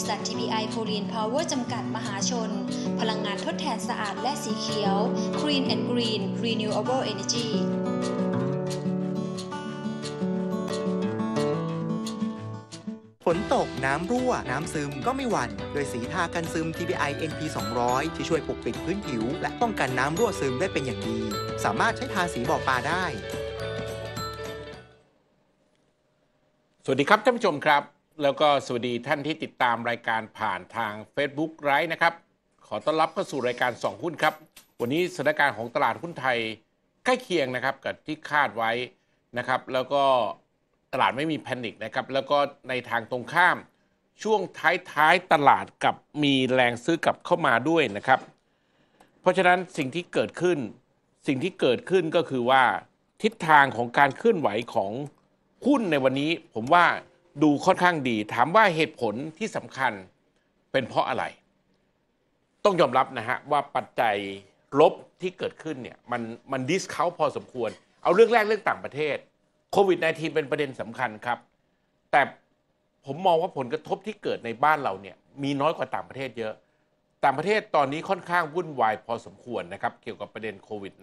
ษัท TPI โพลีนพาวเวอร์จำกัดมหาชน พลังงานทดแทนสะอาดและสีเขียว Green and Green Renewable Energy ฝนตกน้ำรั่ว น้ำซึมก็ไม่หวัน่นโดยสีทากันซึม TPI NP 200ที่ช่วยปกปิดพื้นผิว และป้องกันน้ำรั่วซึมได้เป็นอย่างดี สามารถใช้ทาสีบ่อปลาได้ สวัสดีครับท่านผู้ชมครับแล้วก็สวัสดีท่านที่ติดตามรายการผ่านทาง Facebook ไลฟ์นะครับ ขอต้อนรับเข้าสู่รายการ 2 หุ้นครับ วันนี้สถานการณ์ของตลาดหุ้นไทยใกล้เคียงนะครับ กับที่คาดไว้นะครับ แล้วก็ตลาดไม่มีแพนิคนะครับ แล้วก็ในทางตรงข้าม ช่วงท้ายๆตลาดกับมีแรงซื้อกลับเข้ามาด้วยนะครับ เพราะฉะนั้นสิ่งที่เกิดขึ้น สิ่งที่เกิดขึ้นก็คือว่าทิศทางของการเคลื่อนไหวของหุ้นในวันนี้ ผมว่าดูค่อนข้างดีถามว่าเหตุผลที่สำคัญเป็นเพราะอะไร ต้องยอมรับนะฮะ ว่าปัจจัยลบที่เกิดขึ้นเนี่ยมันมันดิสเขาพอสมควร เอาเรื่องแรกเรื่องต่างประเทศโควิด -19 เป็นประเด็นสำคัญครับ แต่ผมมองว่าผลกระทบที่เกิดในบ้านเราเนี่ยมีน้อยกว่าต่างประเทศเยอะ ต่างประเทศตอนนี้ค่อนข้างวุ่นวายพอสมควรนะครับเกี่ยวกับประเด็นโควิด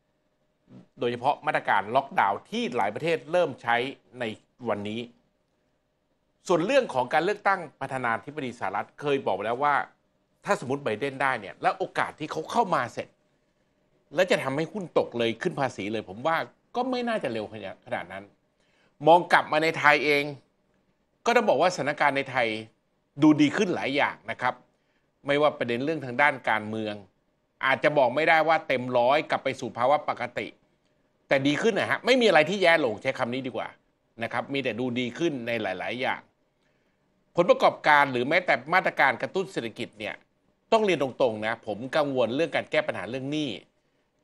-19 โดยเฉพาะมาตรการล็อกดาวน์ที่หลายประเทศเริ่มใช้ในวันนี้ส่วนเรื่องของการเลือกตั้งประธานาธิบดีสหรัฐเคยบอกไปแล้วว่าถ้าสมมติไบเดนได้เนี่ย แล้วโอกาสที่เขาเข้ามาเสร็จ และจะทำให้หุ้นตกเลยขึ้นภาษีเลยผมว่าก็ไม่น่าจะเร็วขนาดนั้น มองกลับมาในไทยเอง ก็ต้องบอกว่าสถานการณ์ในไทยดูดีขึ้นหลายอย่างนะครับ ไม่ว่าประเด็นเรื่องทางด้านการเมือง อาจจะบอกไม่ได้ว่าเต็มร้อยกลับไปสู่ภาวะปกติ แต่ดีขึ้นนะฮะไม่มีอะไรที่แย่ลงใช้คำนี้ดีกว่านะครับมีแต่ดูดีขึ้นในหลาย ๆ อย่างผลประกอบการหรือแม้แต่มาตรการกระตุ้นเศรษฐกิจเนี่ยต้องเรียนตรง ๆ นะ ผมกังวลเรื่องการแก้ปัญหาเรื่องหนี้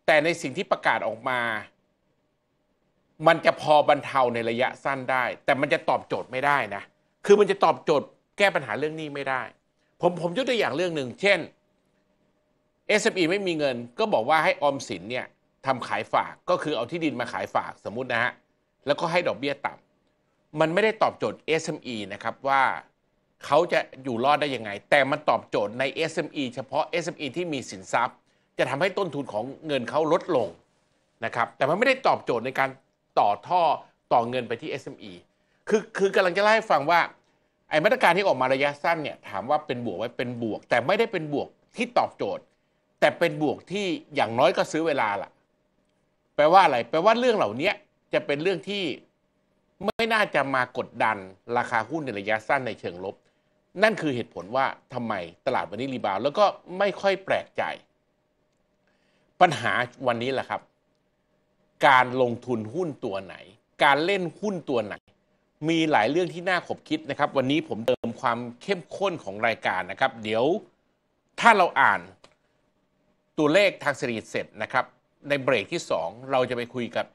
แต่ในสิ่งที่ประกาศออกมา มันจะพอบรรเทาในระยะสั้นได้ แต่มันจะตอบโจทย์ไม่ได้นะ คือมันจะตอบโจทย์แก้ปัญหาเรื่องหนี้ไม่ได้ ผมผมยกตัวอย่างเรื่องหนึ่งเช่น SME ไม่มีเงิน ก็บอกว่าให้ออมสินเนี่ยทำขายฝากก็คือเอาที่ดินมาขายฝากสมมตินะฮะแล้วก็ให้ดอกเบี้ยต่ำมันไม่ได้ตอบโจทย์ SME นะครับว่าเขาจะอยู่รอดได้ยังไง แต่มันตอบโจทย์ใน SME เฉพาะ SME ที่มีสินทรัพย์ จะทำให้ต้นทุนของเงินเขาลดลงนะครับแต่มันไม่ได้ตอบโจทย์ในการต่อท่อต่อเงินไปที่ SME คือคือกำลังจะเล่าให้ฟังว่า ไอ้มาตรการที่ออกมาระยะสั้นเนี่ยถามว่าเป็นบวกไว้เป็นบวก แต่ไม่ได้เป็นบวกที่ตอบโจทย์ แต่เป็นบวกที่อย่างน้อยก็ซื้อเวลาล่ะแปลว่าอะไรแปลว่าเรื่องเหล่านี้จะเป็นเรื่องที่ไม่น่าจะมากดดัน ราคาหุ้นในระยะสั้นในเชิงลบนั่นคือเหตุผลว่าทำไมตลาดวันนี้รีบาวแล้วก็ไม่ค่อยแปลกใจ ปัญหาวันนี้แหละครับ การลงทุนหุ้นตัวไหน การเล่นหุ้นตัวไหน มีหลายเรื่องที่น่าขบคิดนะครับ วันนี้ผมเติมความเข้มข้นของรายการนะครับ เดี๋ยวถ้าเราอ่านตัวเลขทางสถิติเสร็จนะครับ ในเบรกที่2 เราจะไปคุยกับ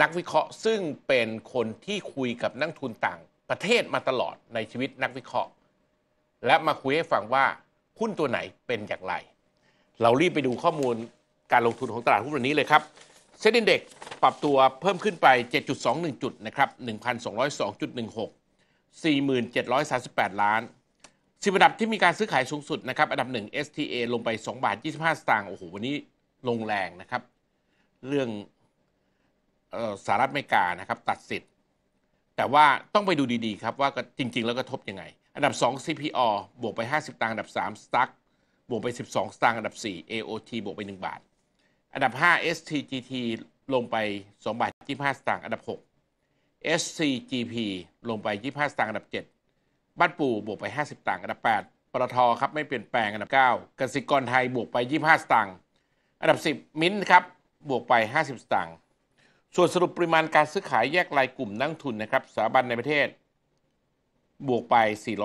นักวิเคราะห์ ซึ่งเป็นคนที่คุยกับนักทุนต่างประเทศมาตลอดในชีวิตนักวิเคราะห์และมาคุยให้ฟังว่า หุ้นตัวไหนเป็นอย่างไร เรารีบไปดูข้อมูลการลงทุนของตลาดหุ้นวันนี้เลยครับเซ็นดินเด็กปรับตัวเพิ่มขึ้นไป 7.21 จุดนะครับ 1,202.16 4,738 ล้านสิบอันดับที่มีการซื้อขายสูงสุดนะครับอันดับหนึ่ง STA ลงไป 2 บาท 25 สตางค์โอ้โห วันนี้ลงแรงนะครับ เรื่องออสหรัฐอเมริกานะครับ ตัดสิทธิ์แต่ว่าต้องไปดูดีๆครับ ว่าจริงๆแล้วกระทบยังไง อันดับ 2 CPO บวกไป 50 ตังค์อันดับ3 Stack บวกไป 12สตางค์อันดับ 4 AOT บวกไป 1 บาทอันดับ 5 STGT ลงไป2บาท25สตางค์อันดับ 6 SCGP ลงไป 25สตางค์อันดับ 7 บ้านปู่บวกไป 50สตางค์อันดับ 8ปตทครับไม่เปลี่ยนแปลงอันดับ9กสิกรไทยบวกไป 25สตางค์อันดับ 10มิ้นครับบวกไป 50สตางค์ส่วนสรุปปริมาณการซื้อขายแยกรายกลุ่มนักทุนนะครับสถาบันในประเทศ บวกไป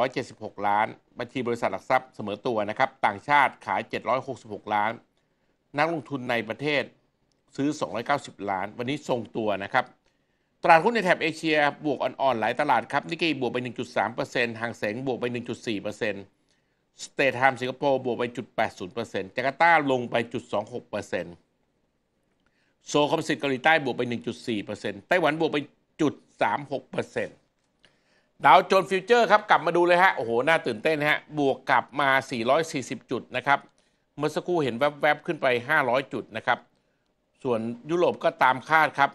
476 ล้านบัญชีบริษัทหลักทรัพย์เสมอตัวนะครับต่างชาติขาย 766 ล้าน นักลงทุนในประเทศ ซื้อ 290 ล้าน วันนี้ทรงตัวนะครับตลาดหุ้นในแถบเอเชีย บวกอ่อนๆหลายตลาดครับนิกเกอิบวกไป 1.3%หางเสงบวกไป 1.4%สเตทไทม์สิงคโปร์บวกไป0.80%จาการ์ตาลงไป0.26%โซคอมสิตเกาหลีใต้บวกไป 1.4%ไต้หวันบวกไปจุด36%ดาวโจนส์ฟิวเจอร์ครับ กลับมาดูเลยฮะโอ้โห น่าตื่นเต้นฮะบวกกลับมา 440 จุดนะครับ เมื่อสักครู่เห็นแวบๆ ขึ้นไป 500 จุดนะครับ ส่วนยุโรปก็ตามคาดครับ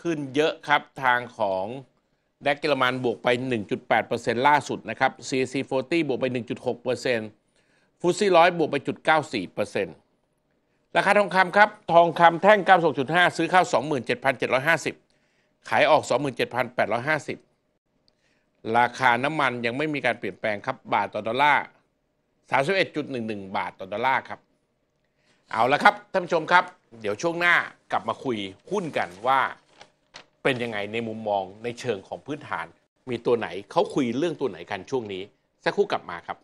ขึ้นเยอะครับทางของ แดกเกอรมันบวกไป 1.8%ล่าสุดนะครับ CAC 40 บวกไป 1.6%ฟุตซี่ร้อยบวกไป0.94%ราคาทองคำครับ ทองคำแท่ง96.5ซื้อเข้า 27,750 ขายออก 27,850 ราคาน้ำมันยังไม่มีการเปลี่ยนแปลงครับ บาทต่อดอลลาร์ 31.11 บาทต่อดอลลาร์ครับ เอาละครับท่านผู้ชมครับ เดี๋ยวช่วงหน้ากลับมาคุยหุ้นกันว่า เป็นยังไงในมุมมองในเชิงของพื้นฐานมีตัวไหนเขาคุยเรื่องตัวไหนกันช่วงนี้สักครู่กลับมาครับ